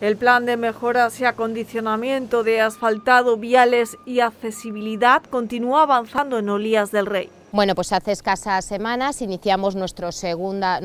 El plan de mejoras y acondicionamiento de asfaltado, viales y accesibilidad continúa avanzando en Olías del Rey. Bueno, pues hace escasas semanas iniciamos nuestra segunda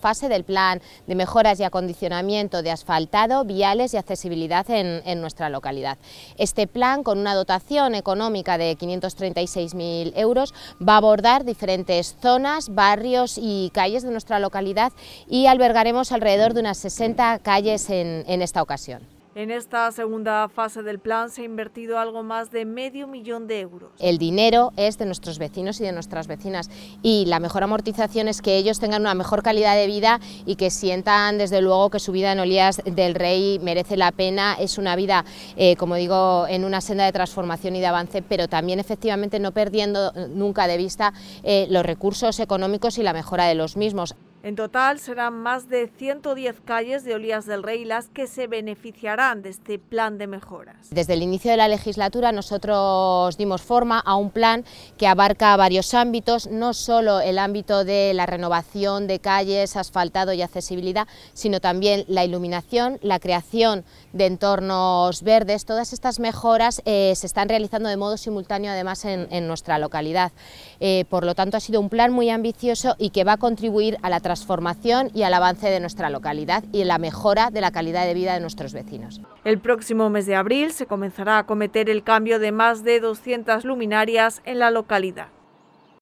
fase del plan de mejoras y acondicionamiento de asfaltado, viales y accesibilidad en, nuestra localidad. Este plan, con una dotación económica de 536.000 euros, va a abordar diferentes zonas, barrios y calles de nuestra localidad y albergaremos alrededor de unas 60 calles en esta ocasión. En esta segunda fase del plan se ha invertido algo más de medio millón de euros. El dinero es de nuestros vecinos y de nuestras vecinas y la mejor amortización es que ellos tengan una mejor calidad de vida y que sientan desde luego que su vida en Olías del Rey merece la pena. Es una vida, eh, como digo, en una senda de transformación y de avance, pero también efectivamente no perdiendo nunca de vista eh, los recursos económicos y la mejora de los mismos. En total serán más de 110 calles de Olías del Rey las que se beneficiarán de este plan de mejoras. Desde el inicio de la legislatura nosotros dimos forma a un plan que abarca varios ámbitos, no solo el ámbito de la renovación de calles, asfaltado y accesibilidad, sino también la iluminación, la creación de entornos verdes. Todas estas mejoras eh, se están realizando de modo simultáneo además en, nuestra localidad. Eh, por lo tanto ha sido un plan muy ambicioso y que va a contribuir a la transformación transformación y al avance de nuestra localidad y en la mejora de la calidad de vida de nuestros vecinos. El próximo mes de abril se comenzará a cometer el cambio de más de 200 luminarias en la localidad.